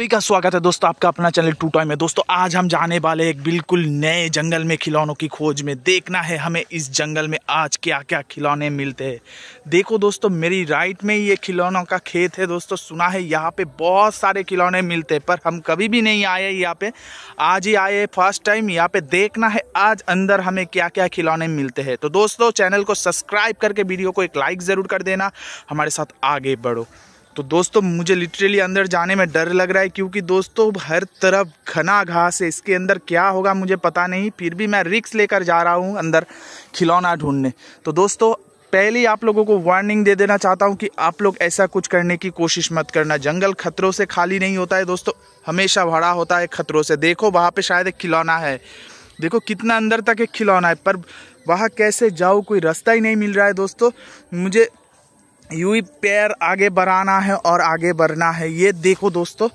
सभी का स्वागत है दोस्तों आपका अपना चैनल टू टॉय में दोस्तों आज हम जाने वाले एक बिल्कुल नए जंगल में खिलौनों की खोज में देखना है हमें इस जंगल में आज क्या क्या खिलौने मिलते हैं देखो दोस्तों मेरी राइट में ये खिलौनों का खेत है दोस्तों सुना है यहाँ पे बहुत सारे खिलौने मिलते हैं पर हम कभी भी नहीं आए यहाँ पे आज ही आए फर्स्ट टाइम यहाँ पे देखना है आज अंदर हमें क्या क्या खिलौने मिलते हैं तो दोस्तों चैनल को सब्सक्राइब करके वीडियो को एक लाइक ज़रूर कर देना हमारे साथ आगे बढ़ो तो दोस्तों मुझे लिटरली अंदर जाने में डर लग रहा है क्योंकि दोस्तों हर तरफ घना घास है इसके अंदर क्या होगा मुझे पता नहीं फिर भी मैं रिक्स लेकर जा रहा हूँ अंदर खिलौना ढूंढने तो दोस्तों पहले आप लोगों को वार्निंग दे देना चाहता हूँ कि आप लोग ऐसा कुछ करने की कोशिश मत करना जंगल खतरों से खाली नहीं होता है दोस्तों हमेशा भरा होता है खतरों से देखो वहाँ पे शायद एक खिलौना है देखो कितना अंदर तक एक खिलौना है पर वहाँ कैसे जाओ कोई रास्ता ही नहीं मिल रहा है दोस्तों मुझे यू ही पैर आगे बढ़ाना है और आगे बढ़ना है ये देखो दोस्तों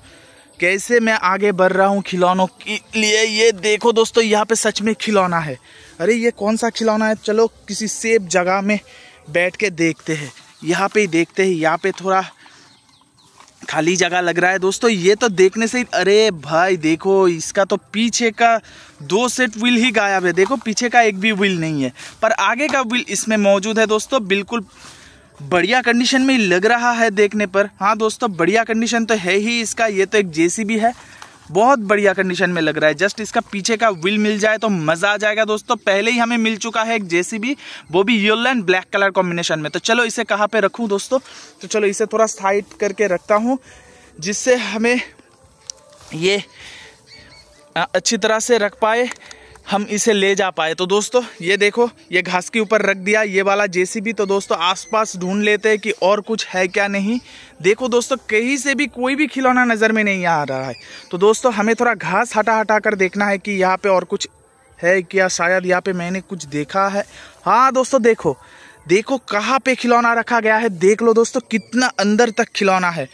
कैसे मैं आगे बढ़ रहा हूँ खिलौनों के लिए ये देखो दोस्तों यहाँ पे सच में खिलौना है अरे ये कौन सा खिलौना है चलो किसी सेफ जगह में बैठ के देखते हैं यहाँ पे ही देखते हैं यहाँ पे थोड़ा खाली जगह लग रहा है दोस्तों ये तो देखने से ही अरे भाई देखो इसका तो पीछे का दो सेट व्हील ही गायब है देखो पीछे का एक भी व्हील नहीं है पर आगे का व्हील इसमें मौजूद है दोस्तों बिल्कुल बढ़िया कंडीशन में लग रहा है देखने पर हाँ दोस्तों बढ़िया कंडीशन तो है ही इसका ये तो एक जेसीबी है बहुत बढ़िया कंडीशन में लग रहा है जस्ट इसका पीछे का व्हील मिल जाए तो मजा आ जाएगा दोस्तों पहले ही हमें मिल चुका है एक जेसीबी वो भी yellow and black colour combination में तो चलो इसे कहाँ पे रखूँ दोस्तों तो चलो इसे थोड़ा साइड करके रखता हूँ जिससे हमें ये अच्छी तरह से रख पाए हम इसे ले जा पाए तो दोस्तों ये देखो ये घास के ऊपर रख दिया ये वाला जेसीबी तो दोस्तों आसपास ढूंढ लेते हैं कि और कुछ है क्या नहीं देखो दोस्तों कहीं से भी कोई भी खिलौना नज़र में नहीं आ रहा है तो दोस्तों हमें थोड़ा घास हटा हटा कर देखना है कि यहाँ पे और कुछ है क्या शायद यहाँ पे मैंने कुछ देखा है हाँ दोस्तों देखो देखो कहाँ पे खिलौना रखा गया है देख लो दोस्तों कितना अंदर तक खिलौना है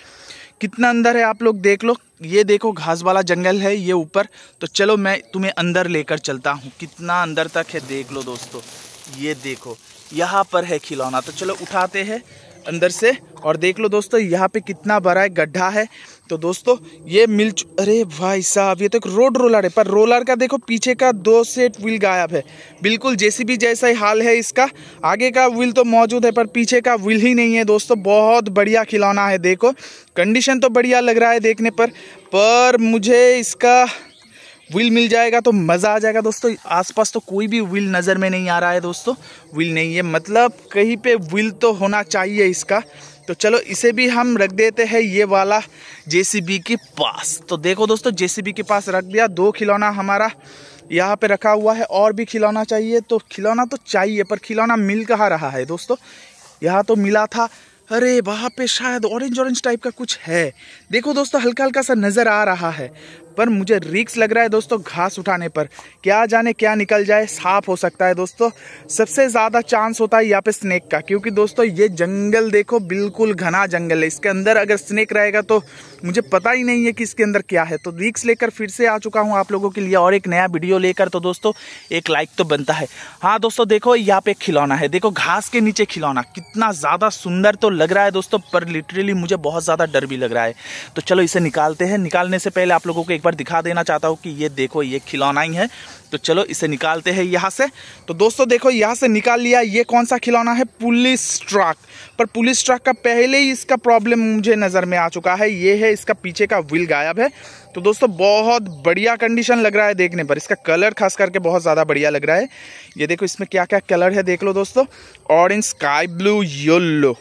कितना अंदर है आप लोग देख लो ये देखो घास वाला जंगल है ये ऊपर तो चलो मैं तुम्हें अंदर लेकर चलता हूँ कितना अंदर तक है देख लो दोस्तों ये देखो यहाँ पर है खिलौना तो चलो उठाते हैं अंदर से और देख लो दोस्तों यहाँ पे कितना बड़ा एक गड्ढा है तो दोस्तों ये मिल अरे भाई साहब ये तो एक रोड रोलर है पर रोलर का देखो पीछे का दो सेट व्हील गायब है बिल्कुल जैसी भी जैसा ही हाल है इसका आगे का व्हील तो मौजूद है पर पीछे का व्हील ही नहीं है दोस्तों बहुत बढ़िया खिलौना है देखो कंडीशन तो बढ़िया लग रहा है देखने पर पर मुझे इसका व्हील मिल जाएगा तो मज़ा आ जाएगा दोस्तों आसपास तो कोई भी व्हील नज़र में नहीं आ रहा है दोस्तों व्हील नहीं है मतलब कहीं पे व्हील तो होना चाहिए इसका तो चलो इसे भी हम रख देते हैं ये वाला जेसीबी के पास तो देखो दोस्तों जेसीबी के पास रख दिया दो खिलौना हमारा यहाँ पे रखा हुआ है और भी खिलौना चाहिए तो खिलौना तो चाहिए पर खिलौना मिल कहाँ रहा है दोस्तों यहाँ तो मिला था अरे वहाँ पे शायद ऑरेंज ऑरेंज टाइप का कुछ है देखो दोस्तों हल्का हल्का सा नज़र आ रहा है पर मुझे रिक्स लग रहा है दोस्तों घास उठाने पर क्या जाने क्या निकल जाए सांप हो सकता है दोस्तों सबसे ज़्यादा चांस होता है यहाँ पे स्नेक का क्योंकि दोस्तों ये जंगल देखो बिल्कुल घना जंगल है इसके अंदर अगर स्नेक रहेगा तो मुझे पता ही नहीं है कि इसके अंदर क्या है तो रिक्स लेकर फिर से आ चुका हूँ आप लोगों के लिए और एक नया वीडियो लेकर तो दोस्तों एक लाइक तो बनता है हाँ दोस्तों देखो यहाँ पे खिलौना है देखो घास के नीचे खिलौना कितना ज़्यादा सुंदर तो लग रहा है दोस्तों पर लिटरली मुझे बहुत ज़्यादा डर भी लग रहा है तो चलो इसे निकालते हैं निकालने से पहले आप लोगों को एक बार दिखा देना चाहता हूँ कि ये देखो ये खिलौना ही है तो चलो इसे निकालते हैं यहाँ से तो दोस्तों देखो यहाँ से निकाल लिया ये कौन सा खिलौना है पुलिस ट्रक पर पुलिस ट्रक का पहले ही इसका प्रॉब्लम मुझे नज़र में आ चुका है ये है इसका पीछे का व्हील गायब है तो दोस्तों बहुत बढ़िया कंडीशन लग रहा है देखने पर इसका कलर खास करके बहुत ज़्यादा बढ़िया लग रहा है ये देखो इसमें क्या क्या कलर है देख लो दोस्तों ऑरेंज स्काई ब्लू येल्लो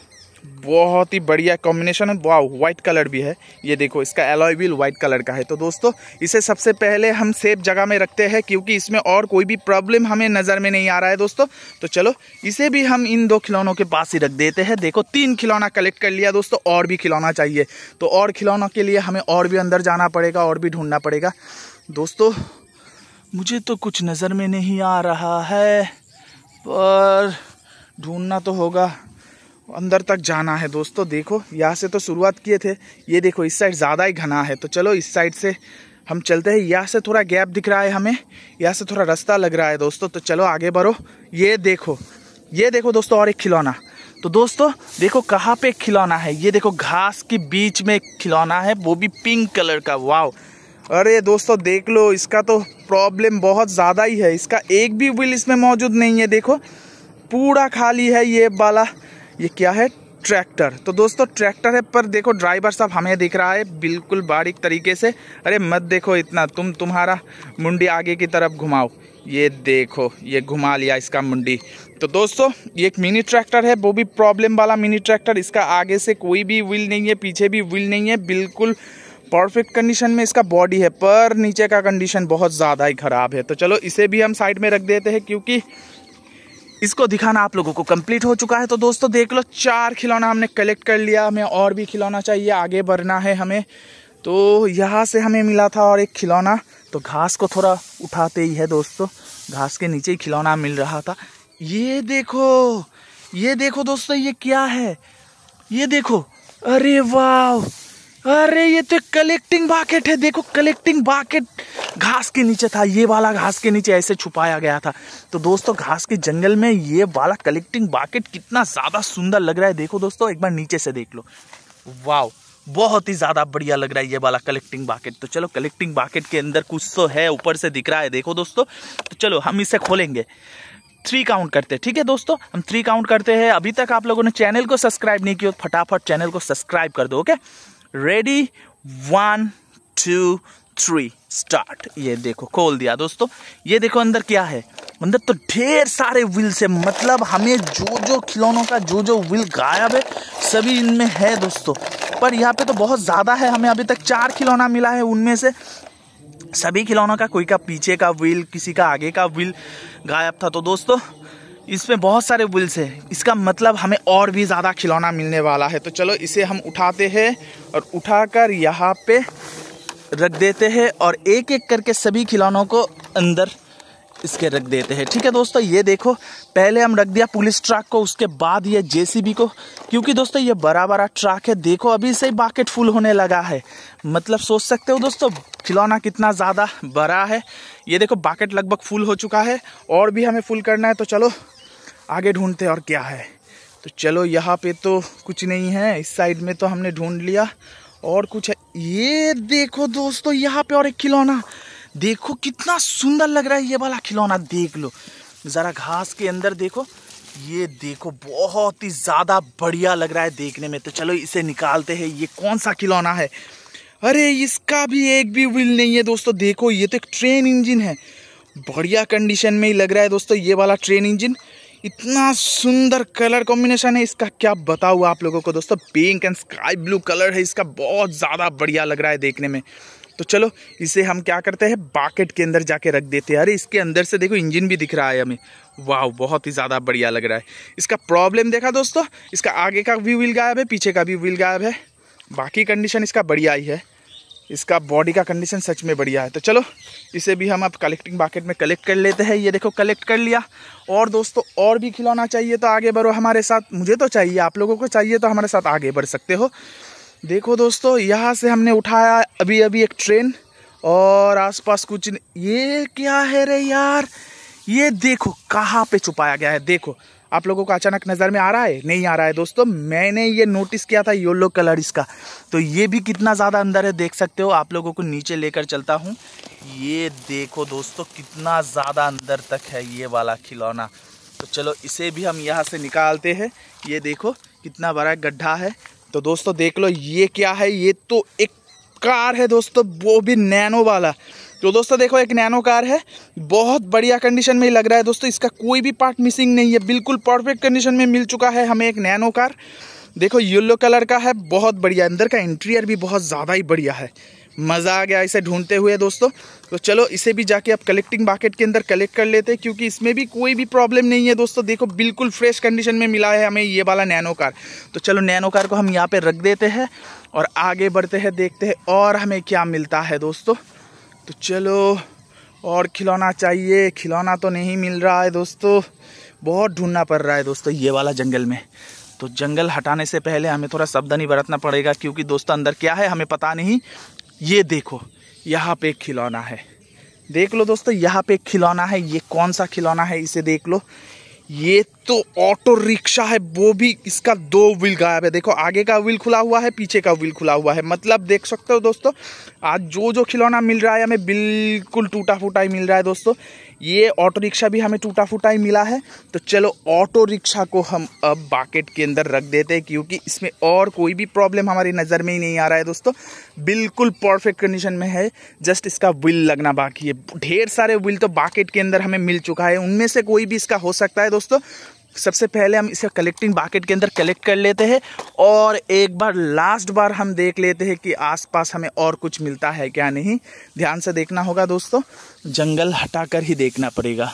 बहुत ही बढ़िया कॉम्बिनेशन है वाह वाइट कलर भी है ये देखो इसका एलॉय व्हील वाइट कलर का है तो दोस्तों इसे सबसे पहले हम सेफ जगह में रखते हैं क्योंकि इसमें और कोई भी प्रॉब्लम हमें नज़र में नहीं आ रहा है दोस्तों तो चलो इसे भी हम इन दो खिलौनों के पास ही रख देते हैं देखो तीन खिलौना कलेक्ट कर लिया दोस्तों और भी खिलौना चाहिए तो और खिलौनों के लिए हमें और भी अंदर जाना पड़ेगा और भी ढूंढना पड़ेगा दोस्तों मुझे तो कुछ नज़र में नहीं आ रहा है पर ढूंढना तो होगा अंदर तक जाना है दोस्तों देखो यहाँ से तो शुरुआत किए थे ये देखो इस साइड ज़्यादा ही घना है तो चलो इस साइड से हम चलते हैं यहाँ से थोड़ा गैप दिख रहा है हमें यहाँ से थोड़ा रास्ता लग रहा है दोस्तों तो चलो आगे बढ़ो ये देखो ये देखो दोस्तों और एक खिलौना तो दोस्तों देखो कहाँ पे खिलौना है ये देखो घास के बीच में खिलौना है वो भी पिंक कलर का वाव अरे दोस्तों देख लो इसका तो प्रॉब्लम बहुत ज़्यादा ही है इसका एक भी व्हील इसमें मौजूद नहीं है देखो पूरा खाली है ये वाला ये क्या है ट्रैक्टर तो दोस्तों ट्रैक्टर है पर देखो ड्राइवर साहब हमें दिख रहा है बिल्कुल बारीक तरीके से अरे मत देखो इतना तुम तुम्हारा मुंडी आगे की तरफ घुमाओ ये देखो ये घुमा लिया इसका मुंडी तो दोस्तों ये एक मिनी ट्रैक्टर है वो भी प्रॉब्लम वाला मिनी ट्रैक्टर इसका आगे से कोई भी व्हील नहीं है पीछे भी व्हील नहीं है बिल्कुल परफेक्ट कंडीशन में इसका बॉडी है पर नीचे का कंडीशन बहुत ज़्यादा ही ख़राब है तो चलो इसे भी हम साइड में रख देते हैं क्योंकि इसको दिखाना आप लोगों को कंप्लीट हो चुका है तो दोस्तों देख लो चार खिलौना हमने कलेक्ट कर लिया हमें और भी खिलौना चाहिए आगे बढ़ना है हमें तो यहाँ से हमें मिला था और एक खिलौना तो घास को थोड़ा उठाते ही है दोस्तों घास के नीचे ही खिलौना मिल रहा था ये देखो ये देखो दोस्तों ये क्या है ये देखो अरे वाह अरे ये तो कलेक्टिंग बाकेट है देखो कलेक्टिंग बाकेट घास के नीचे था ये वाला घास के नीचे ऐसे छुपाया गया था तो दोस्तों घास के जंगल में ये वाला कलेक्टिंग बाकेट कितना ज़्यादा सुंदर लग रहा है देखो दोस्तों एक बार नीचे से देख लो वाह बहुत ही ज़्यादा बढ़िया लग रहा है ये वाला कलेक्टिंग बाकेट तो चलो कलेक्टिंग बाकेट के अंदर कुछ तो है ऊपर से दिख रहा है देखो दोस्तों तो चलो हम इसे खोलेंगे थ्री काउंट करते हैं ठीक है दोस्तों हम थ्री काउंट करते हैं अभी तक आप लोगों ने चैनल को सब्सक्राइब नहीं किया फटाफट चैनल को सब्सक्राइब कर दो okay ready one two three start ये देखो खोल दिया दोस्तों ये देखो अंदर क्या है अंदर तो ढेर सारे व्हील से मतलब हमें जो जो खिलौनों का जो जो व्हील गायब है सभी इनमें है दोस्तों पर यहाँ पे तो बहुत ज़्यादा है हमें अभी तक चार खिलौना मिला है उनमें से सभी खिलौनों का कोई का पीछे का व्हील किसी का आगे का व्हील गायब था तो दोस्तों इसमें बहुत सारे व्हील्स है इसका मतलब हमें और भी ज़्यादा खिलौना मिलने वाला है तो चलो इसे हम उठाते हैं और उठाकर यहाँ पे रख देते हैं और एक एक करके सभी खिलौनों को अंदर इसके रख देते हैं ठीक है दोस्तों ये देखो पहले हम रख दिया पुलिस ट्रक को उसके बाद ये जेसीबी को क्योंकि दोस्तों ये बड़ा बड़ा ट्रक है देखो अभी से बाकेट फुल होने लगा है मतलब सोच सकते हो दोस्तों खिलौना कितना ज़्यादा बड़ा है ये देखो बाकेट लगभग फुल हो चुका है और भी हमें फुल करना है तो चलो आगे ढूंढते और क्या है तो चलो यहाँ पे तो कुछ नहीं है इस साइड में तो हमने ढूंढ लिया और कुछ है ये देखो दोस्तों यहाँ पे और एक खिलौना देखो कितना सुंदर लग रहा है ये वाला खिलौना देख लो ज़रा घास के अंदर देखो ये देखो बहुत ही ज़्यादा बढ़िया लग रहा है देखने में तो चलो इसे निकालते हैं ये कौन सा खिलौना है अरे इसका भी एक भी व्हील नहीं है दोस्तों देखो ये तो एक ट्रेन इंजन है बढ़िया कंडीशन में ही लग रहा है दोस्तों ये वाला ट्रेन इंजन इतना सुंदर कलर कॉम्बिनेशन है इसका क्या बताऊँ आप लोगों को दोस्तों pink and sky blue colour है इसका बहुत ज़्यादा बढ़िया लग रहा है देखने में तो चलो इसे हम क्या करते हैं बाकेट के अंदर जाके रख देते हैं अरे इसके अंदर से देखो इंजन भी दिख रहा है हमें वाह बहुत ही ज़्यादा बढ़िया लग रहा है इसका प्रॉब्लम देखा दोस्तों इसका आगे का भी व्हील गायब है पीछे का भी व्हील गायब है बाकी कंडीशन इसका बढ़िया ही है इसका बॉडी का कंडीशन सच में बढ़िया है तो चलो इसे भी हम आप कलेक्टिंग बाकेट में कलेक्ट कर लेते हैं ये देखो कलेक्ट कर लिया और दोस्तों और भी खिलौना चाहिए तो आगे बढ़ो हमारे साथ मुझे तो चाहिए आप लोगों को चाहिए तो हमारे साथ आगे बढ़ सकते हो देखो दोस्तों यहाँ से हमने उठाया अभी अभी एक ट्रेन और आसपास कुछ ये क्या है रे यार ये देखो कहाँ पे छुपाया गया है देखो आप लोगों को अचानक नज़र में आ रहा है नहीं आ रहा है दोस्तों मैंने ये नोटिस किया था येलो कलर इसका तो ये भी कितना ज़्यादा अंदर है देख सकते हो आप लोगों को नीचे लेकर चलता हूँ ये देखो दोस्तों कितना ज़्यादा अंदर तक है ये वाला खिलौना तो चलो इसे भी हम यहाँ से निकालते हैं ये देखो कितना बड़ा गड्ढा है तो दोस्तों देख लो ये क्या है ये तो एक कार है दोस्तों वो भी नैनो वाला तो दोस्तों देखो एक नैनो कार है बहुत बढ़िया कंडीशन में लग रहा है दोस्तों इसका कोई भी पार्ट मिसिंग नहीं है बिल्कुल परफेक्ट कंडीशन में मिल चुका है हमें एक नैनो कार देखो येलो कलर का है बहुत बढ़िया अंदर का इंटीरियर भी बहुत ज़्यादा ही बढ़िया है मज़ा आ गया इसे ढूंढते हुए दोस्तों तो चलो इसे भी जाके आप कलेक्टिंग बाकेट के अंदर कलेक्ट कर लेते हैं क्योंकि इसमें भी कोई भी प्रॉब्लम नहीं है दोस्तों देखो बिल्कुल फ्रेश कंडीशन में मिला है हमें ये वाला नैनो कार तो चलो नैनो कार को हम यहाँ पे रख देते हैं और आगे बढ़ते हैं देखते हैं और हमें क्या मिलता है दोस्तों तो चलो और खिलौना चाहिए खिलौना तो नहीं मिल रहा है दोस्तों बहुत ढूंढना पड़ रहा है दोस्तों ये वाला जंगल में तो जंगल हटाने से पहले हमें थोड़ा सावधानी बरतना पड़ेगा क्योंकि दोस्तों अंदर क्या है हमें पता नहीं ये देखो यहाँ पे खिलौना है देख लो दोस्तों यहाँ पे खिलौना है ये कौन सा खिलौना है इसे देख लो ये तो ऑटो रिक्शा है वो भी इसका दो व्हील गायब है देखो आगे का व्हील खुला हुआ है पीछे का व्हील खुला हुआ है मतलब देख सकते हो दोस्तों आज जो जो खिलौना मिल रहा है हमें बिल्कुल टूटा फूटा ही मिल रहा है दोस्तों ये ऑटो रिक्शा भी हमें टूटा फूटा ही मिला है तो चलो ऑटो रिक्शा को हम अब बाकेट के अंदर रख देते हैं क्योंकि इसमें और कोई भी प्रॉब्लम हमारी नज़र में ही नहीं आ रहा है दोस्तों बिल्कुल परफेक्ट कंडीशन में है जस्ट इसका व्हील लगना बाकी है ढेर सारे व्हील तो बाकेट के अंदर हमें मिल चुका है उनमें से कोई भी इसका हो सकता है दोस्तों सबसे पहले हम इसे कलेक्टिंग बाकेट के अंदर कलेक्ट कर लेते हैं और एक बार लास्ट बार हम देख लेते हैं कि आसपास हमें और कुछ मिलता है क्या नहीं ध्यान से देखना होगा दोस्तों जंगल हटाकर ही देखना पड़ेगा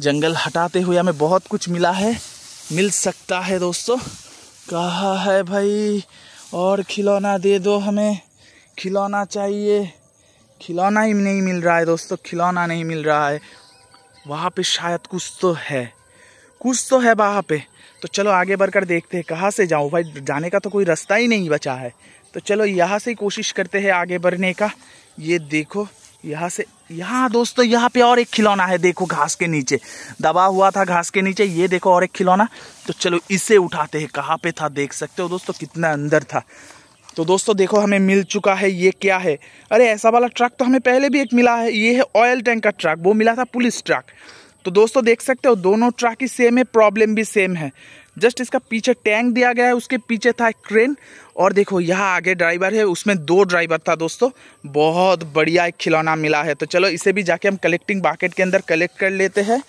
जंगल हटाते हुए हमें बहुत कुछ मिला है मिल सकता है दोस्तों कहा है भाई और खिलौना दे दो हमें खिलौना चाहिए खिलौना ही नहीं मिल रहा है दोस्तों खिलौना नहीं मिल रहा है वहाँ पे शायद कुछ तो है कुछ तो है वहाँ पे तो चलो आगे बढ़कर देखते हैं कहाँ से जाऊँ भाई जाने का तो कोई रास्ता ही नहीं बचा है तो चलो यहाँ से ही कोशिश करते हैं आगे बढ़ने का ये देखो यहाँ से यहाँ दोस्तों यहाँ पे और एक खिलौना है देखो घास के नीचे दबा हुआ था घास के नीचे ये देखो और एक खिलौना तो चलो इसे उठाते हैं कहाँ पे था देख सकते हो दोस्तों कितना अंदर था तो दोस्तों देखो हमें मिल चुका है ये क्या है अरे ऐसा वाला ट्रक तो हमें पहले भी एक मिला है ये है ऑयल टैंक का ट्रक वो मिला था पुलिस ट्रक तो दोस्तों देख सकते हो दोनों ट्रक ही सेम है प्रॉब्लम भी सेम है जस्ट इसका पीछे टैंक दिया गया है उसके पीछे था एक क्रेन और देखो यहाँ आगे ड्राइवर है उसमें दो ड्राइवर था दोस्तों बहुत बढ़िया एक खिलौना मिला है तो चलो इसे भी जाके हम कलेक्टिंग बाकेट के अंदर कलेक्ट कर लेते हैं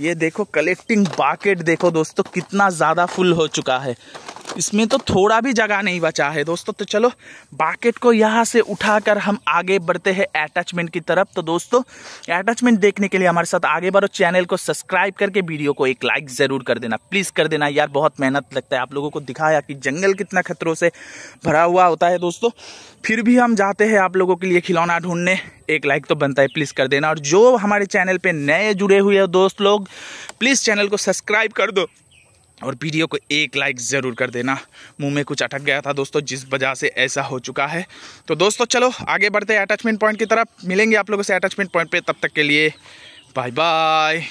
ये देखो कलेक्टिंग बाकेट देखो दोस्तों कितना ज़्यादा फुल हो चुका है इसमें तो थोड़ा भी जगह नहीं बचा है दोस्तों तो चलो बाकेट को यहाँ से उठाकर हम आगे बढ़ते हैं अटैचमेंट की तरफ तो दोस्तों अटैचमेंट देखने के लिए हमारे साथ आगे बढ़ो चैनल को सब्सक्राइब करके वीडियो को एक लाइक ज़रूर कर देना प्लीज़ कर देना यार बहुत मेहनत लगता है आप लोगों को दिखाया कि जंगल कितना खतरों से भरा हुआ होता है दोस्तों फिर भी हम जाते हैं आप लोगों के लिए खिलौना ढूंढने एक लाइक तो बनता है प्लीज़ कर देना और जो हमारे चैनल पे नए जुड़े हुए दोस्त लोग प्लीज़ चैनल को सब्सक्राइब कर दो और वीडियो को एक लाइक ज़रूर कर देना मुंह में कुछ अटक गया था दोस्तों जिस वजह से ऐसा हो चुका है तो दोस्तों चलो आगे बढ़ते हैं अटैचमेंट पॉइंट की तरफ मिलेंगे आप लोगों से अटैचमेंट पॉइंट पे तब तक के लिए बाय बाय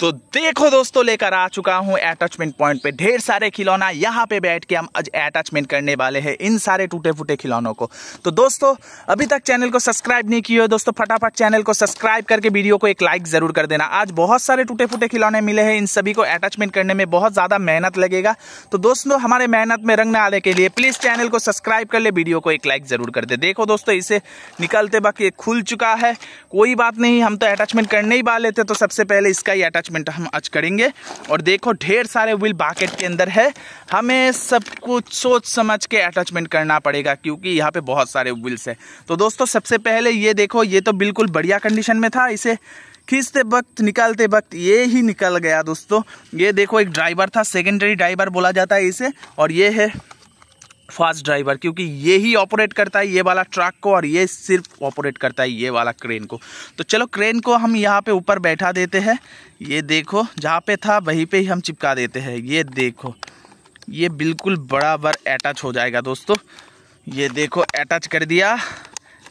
तो देखो दोस्तों लेकर आ चुका हूँ अटैचमेंट पॉइंट पे ढेर सारे खिलौना यहाँ पे बैठ के हम आज अटैचमेंट करने वाले हैं इन सारे टूटे फूटे खिलौनों को तो दोस्तों अभी तक चैनल को सब्सक्राइब नहीं किया दोस्तों फटाफट चैनल को सब्सक्राइब करके वीडियो को एक लाइक जरूर कर देना आज बहुत सारे टूटे फूटे खिलौने मिले हैं इन सभी को अटैचमेंट करने में बहुत ज़्यादा मेहनत लगेगा तो दोस्तों हमारे मेहनत में रंग आने के लिए प्लीज़ चैनल को सब्सक्राइब कर ले वीडियो को एक लाइक जरूर कर दे देखो दोस्तों इसे निकलते वक्त खुल चुका है कोई बात नहीं हम तो अटैचमेंट करने ही वाले थे तो सबसे पहले इसका ही अटैचमेंट इन्वेस्टमेंट हम आज करेंगे और देखो ढेर सारे व्हील बाकेट के अंदर है हमें सब कुछ सोच समझ के अटैचमेंट करना पड़ेगा क्योंकि यहाँ पे बहुत सारे व्हील्स है तो दोस्तों सबसे पहले ये देखो ये तो बिल्कुल बढ़िया कंडीशन में था इसे खींचते वक्त निकालते वक्त ये ही निकल गया दोस्तों ये देखो एक ड्राइवर था सेकेंडरी ड्राइवर बोला जाता है इसे और ये है फास्ट ड्राइवर क्योंकि ये ही ऑपरेट करता है ये वाला ट्रक को और ये सिर्फ ऑपरेट करता है ये वाला क्रेन को तो चलो क्रेन को हम यहाँ पे ऊपर बैठा देते हैं ये देखो जहाँ पे था वहीं पे ही हम चिपका देते हैं ये देखो ये बिल्कुल बराबर अटैच हो जाएगा दोस्तों ये देखो अटैच कर दिया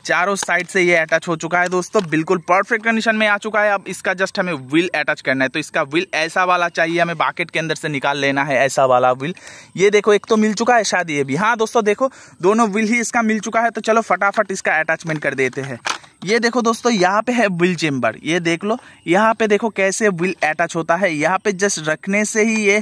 चारों साइड से ये अटैच हो चुका है दोस्तों बिल्कुल परफेक्ट कंडीशन में आ चुका है अब इसका जस्ट हमें व्हील अटैच करना है तो इसका व्हील ऐसा वाला चाहिए हमें बाकेट के अंदर से निकाल लेना है ऐसा वाला व्हील ये देखो एक तो मिल चुका है शायद ये भी हाँ दोस्तों देखो दोनों व्हील ही इसका मिल चुका है तो चलो फटाफट इसका अटैचमेंट कर देते हैं ये देखो दोस्तों यहाँ पे है विल चेम्बर ये देख लो यहाँ पे देखो कैसे विल अटैच होता है यहाँ पे जस्ट रखने से ही ये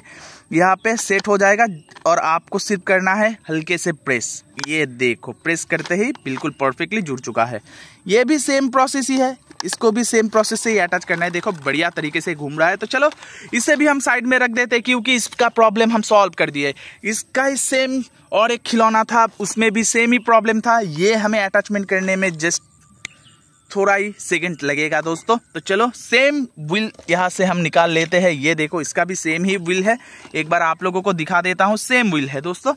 यहाँ पे सेट हो जाएगा और आपको सिर्फ करना है हल्के से प्रेस ये देखो प्रेस करते ही बिल्कुल परफेक्टली जुड़ चुका है ये भी सेम प्रोसेस ही है इसको भी सेम प्रोसेस से ही अटैच करना है देखो बढ़िया तरीके से घूम रहा है तो चलो इसे भी हम साइड में रख देते हैं क्योंकि इसका प्रॉब्लम हम सॉल्व कर दिए इसका ही सेम और एक खिलौना था उसमें भी सेम ही प्रॉब्लम था ये हमें अटैचमेंट करने में जस्ट थोड़ा ही सेकंड लगेगा दोस्तों तो चलो सेम व्हील यहाँ से हम निकाल लेते हैं ये देखो इसका भी सेम ही व्हील है एक बार आप लोगों को दिखा देता हूँ सेम व्हील है दोस्तों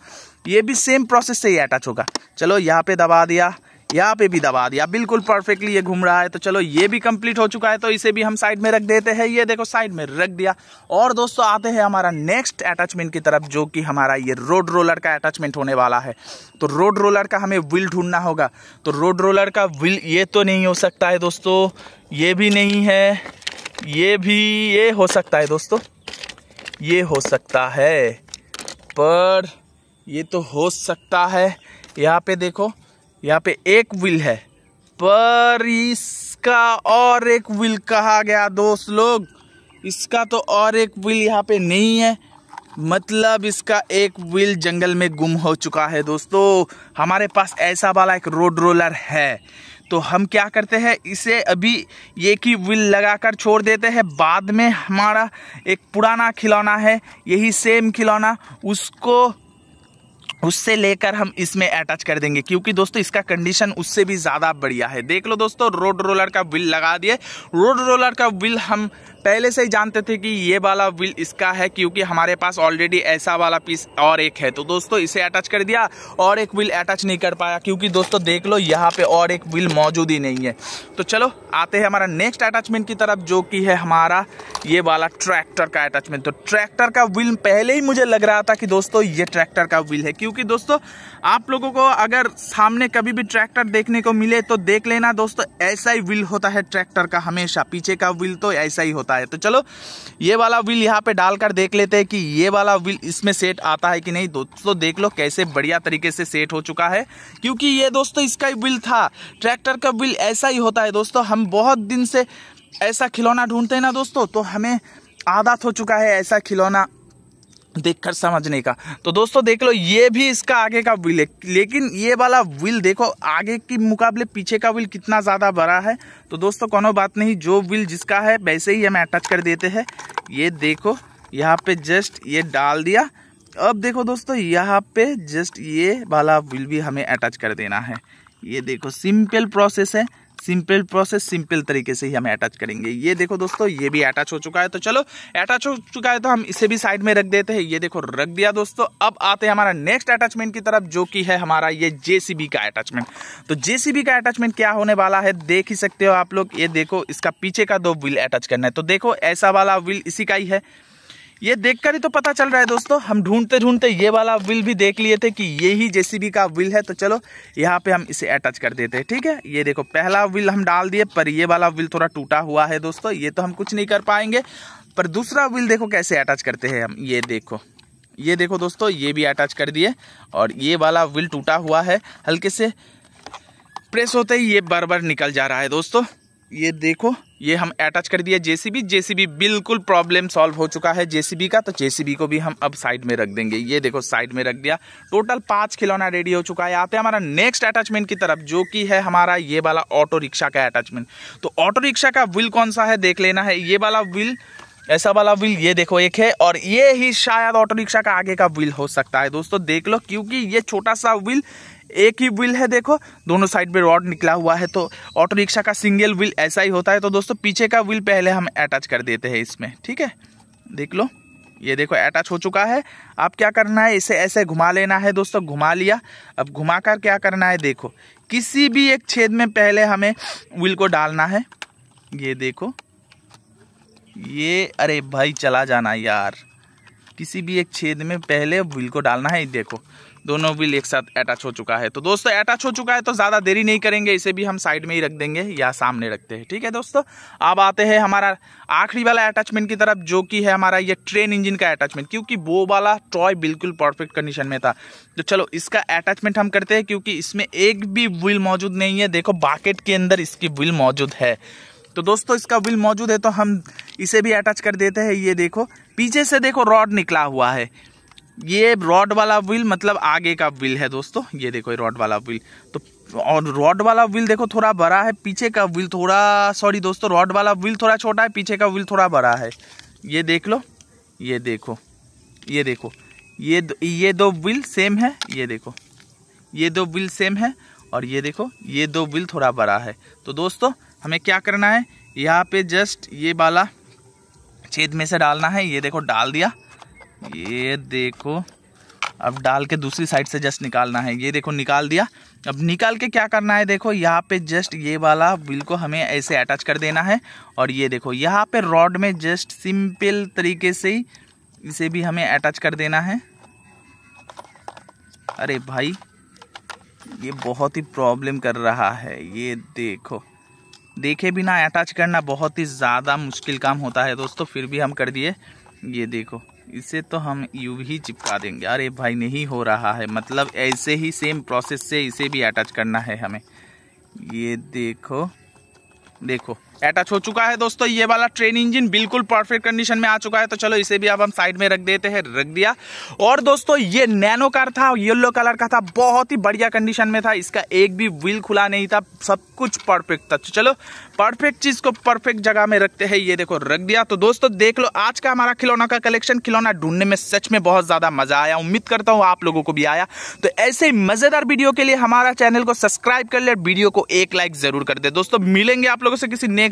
ये भी सेम प्रोसेस से ही अटैच होगा चलो यहाँ पे दबा दिया यहाँ पे भी दबा दिया बिल्कुल परफेक्टली ये घूम रहा है तो चलो ये भी कंप्लीट हो चुका है तो इसे भी हम साइड में रख देते हैं ये देखो साइड में रख दिया और दोस्तों आते हैं हमारा नेक्स्ट अटैचमेंट की तरफ जो कि हमारा ये रोड रोलर का अटैचमेंट होने वाला है तो रोड रोलर का हमें व्हील ढूंढना होगा तो रोड रोलर का व्हील ये तो नहीं हो सकता है दोस्तों ये भी नहीं है ये भी ये हो सकता है दोस्तों ये हो सकता है पर ये तो हो सकता है यहाँ पे देखो यहाँ पे एक व्हील है पर इसका और एक व्हील कहा गया दोस्त लोग इसका तो और एक व्हील यहाँ पे नहीं है मतलब इसका एक व्हील जंगल में गुम हो चुका है दोस्तों हमारे पास ऐसा वाला एक रोड रोलर है तो हम क्या करते हैं इसे अभी एक ही व्हील लगाकर छोड़ देते हैं बाद में हमारा एक पुराना खिलौना है यही सेम खिलौना उसको उससे लेकर हम इसमें अटैच कर देंगे क्योंकि दोस्तों इसका कंडीशन उससे भी ज़्यादा बढ़िया है देख लो दोस्तों रोड रोलर का व्हील लगा दिए रोड रोलर का व्हील हम पहले से ही जानते थे कि ये वाला व्हील इसका है क्योंकि हमारे पास ऑलरेडी ऐसा वाला पीस और एक है तो दोस्तों इसे अटैच कर दिया और एक व्हील अटैच नहीं कर पाया क्योंकि दोस्तों देख लो यहाँ पे और एक व्हील मौजूद ही नहीं है तो चलो आते हैं हमारा नेक्स्ट अटैचमेंट की तरफ जो कि है हमारा ये वाला ट्रैक्टर का अटैचमेंट तो ट्रैक्टर का व्हील पहले ही मुझे लग रहा था कि दोस्तों ये ट्रैक्टर का व्हील है क्योंकि क्योंकि दोस्तों आप लोगों को अगर सामने कभी भी ट्रैक्टर देखने को मिले तो देख लेना दोस्तों ऐसा ही व्हील होता है ट्रैक्टर का हमेशा पीछे का व्हील तो ऐसा ही होता है तो चलो ये वाला व्हील यहाँ पे डालकर देख लेते हैं कि ये वाला व्हील इसमें सेट आता है कि नहीं दोस्तों देख लो कैसे बढ़िया तरीके से सेट हो चुका है क्योंकि ये दोस्तों इसका ही व्हील था ट्रैक्टर का व्हील ऐसा ही होता है दोस्तों हम बहुत दिन से ऐसा खिलौना ढूंढते हैं ना दोस्तों तो हमें आदत हो चुका है ऐसा खिलौना देखकर समझने का तो दोस्तों देख लो ये भी इसका आगे का व्हील है लेकिन ये वाला व्हील देखो आगे के मुकाबले पीछे का व्हील कितना ज़्यादा बड़ा है तो दोस्तों कोनो बात नहीं जो व्हील जिसका है वैसे ही हमें अटैच कर देते हैं ये देखो यहाँ पे जस्ट ये डाल दिया अब देखो दोस्तों यहाँ पे जस्ट ये वाला व्हील भी हमें अटैच कर देना है ये देखो सिंपल प्रोसेस है सिंपल प्रोसेस सिंपल तरीके से ही हमें अटैच करेंगे ये देखो दोस्तों ये भी अटैच हो चुका है तो चलो अटैच हो चुका है तो हम इसे भी साइड में रख देते हैं ये देखो रख दिया दोस्तों अब आते हैं हमारा नेक्स्ट अटैचमेंट की तरफ जो कि है हमारा ये जेसीबी का अटैचमेंट तो जेसीबी का अटैचमेंट क्या होने वाला है देख ही सकते हो आप लोग ये देखो इसका पीछे का दो व्हील अटैच करना है तो देखो ऐसा वाला व्हील इसी का ही है ये देखकर ही तो पता चल रहा है दोस्तों हम ढूंढते ढूंढते ये वाला व्हील भी देख लिए थे कि ये ही जेसीबी का व्हील है तो चलो यहाँ पे हम इसे अटैच कर देते हैं ठीक है ये देखो पहला व्हील हम डाल दिए पर ये वाला व्हील थोड़ा टूटा हुआ है दोस्तों ये तो हम कुछ नहीं कर पाएंगे पर दूसरा व्हील देखो कैसे अटैच करते हैं हम ये देखो ये देखो दोस्तों ये भी अटैच कर दिए और ये वाला व्हील टूटा हुआ है हल्के से प्रेस होते ही ये बार बार निकल जा रहा है दोस्तों ये देखो ये हम अटैच कर दिया जेसीबी जेसीबी बिल्कुल प्रॉब्लम सॉल्व हो चुका है जेसीबी का तो जेसीबी को भी हम अब साइड में रख देंगे ये देखो साइड में रख दिया टोटल पांच खिलौना रेडी हो चुका है आते हैं हमारा नेक्स्ट अटैचमेंट की तरफ जो कि है हमारा ये वाला ऑटो रिक्शा का अटैचमेंट तो ऑटो रिक्शा का व्हील कौन सा है देख लेना है ये वाला व्हील ऐसा वाला व्हील ये देखो एक है और ये ही शायद ऑटो रिक्शा का आगे का व्हील हो सकता है दोस्तों देख लो क्योंकि ये छोटा सा व्हील एक ही व्हील है देखो दोनों साइड में रॉड निकला हुआ है तो ऑटो रिक्शा का सिंगल व्हील ऐसा ही होता है तो दोस्तों पीछे का व्हील पहले हम अटैच कर देते हैं इसमें ठीक है देख लो ये देखो अटैच हो चुका है अब क्या करना है इसे ऐसे घुमा लेना है दोस्तों घुमा लिया अब घुमा कर क्या करना है देखो किसी भी एक छेद में पहले हमें व्हील को डालना है ये देखो ये अरे भाई चला जाना यार किसी भी एक छेद में पहले व्हील को डालना है देखो दोनों व्हील एक साथ अटैच हो चुका है तो दोस्तों अटैच हो चुका है तो ज़्यादा देरी नहीं करेंगे इसे भी हम साइड में ही रख देंगे या सामने रखते हैं ठीक है दोस्तों अब आते हैं हमारा आखिरी वाला अटैचमेंट की तरफ जो कि है हमारा ये ट्रेन इंजन का अटैचमेंट क्योंकि वो वाला टॉय बिल्कुल परफेक्ट कंडीशन में था तो चलो इसका अटैचमेंट हम करते हैं क्योंकि इसमें एक भी व्हील मौजूद नहीं है देखो बाकेट के अंदर इसकी व्हील मौजूद है तो दोस्तों इसका व्हील मौजूद है तो हम इसे भी अटैच कर देते हैं ये देखो पीछे से देखो रॉड निकला हुआ है ये रॉड वाला व्हील मतलब आगे का व्हील है दोस्तों ये देखो रॉड वाला व्हील तो और रॉड वाला व्हील देखो थोड़ा बड़ा है पीछे का व्हील थोड़ा सॉरी दोस्तों रॉड वाला व्हील थोड़ा छोटा है पीछे का व्हील थोड़ा बड़ा है ये देख लो ये देखो ये देखो ये ये दो व्हील सेम है ये देखो ये दो व्हील सेम है और ये देखो ये दो व्हील थोड़ा बड़ा है तो दोस्तों हमें क्या करना है यहाँ पे जस्ट ये वाला छेद में से डालना है ये देखो डाल दिया ये देखो अब डाल के दूसरी साइड से जस्ट निकालना है ये देखो निकाल दिया अब निकाल के क्या करना है देखो यहाँ पे जस्ट ये वाला बिल को हमें ऐसे अटैच कर देना है और ये देखो यहाँ पे रॉड में जस्ट सिंपल तरीके से ही इसे भी हमें अटैच कर देना है अरे भाई ये बहुत ही प्रॉब्लम कर रहा है ये देखो देखे बिना अटैच करना बहुत ही ज़्यादा मुश्किल काम होता है दोस्तों फिर भी हम कर दिए ये देखो इसे तो हम यू ही चिपका देंगे अरे भाई नहीं हो रहा है मतलब ऐसे ही सेम प्रोसेस से इसे भी अटैच करना है हमें ये देखो देखो अटैच हो चुका है दोस्तों ये वाला ट्रेन इंजन बिल्कुल परफेक्ट कंडीशन में आ चुका है तो चलो इसे भी अब हम साइड में रख देते हैं रख दिया और दोस्तों ये नैनो कार था येलो कलर का था बहुत ही बढ़िया कंडीशन में था इसका एक भी व्हील खुला नहीं था सब कुछ परफेक्ट था तो चलो परफेक्ट चीज को परफेक्ट जगह में रखते हैं ये देखो रख दिया तो दोस्तों देख लो आज का हमारा खिलौना का कलेक्शन खिलौना ढूंढने में सच में बहुत ज्यादा मजा आया उम्मीद करता हूँ आप लोगों को भी आया तो ऐसे ही मजेदार वीडियो के लिए हमारा चैनल को सब्सक्राइब कर ले वीडियो को एक लाइक जरूर कर दे दोस्तों मिलेंगे आप लोगों से किसी नेक्स्ट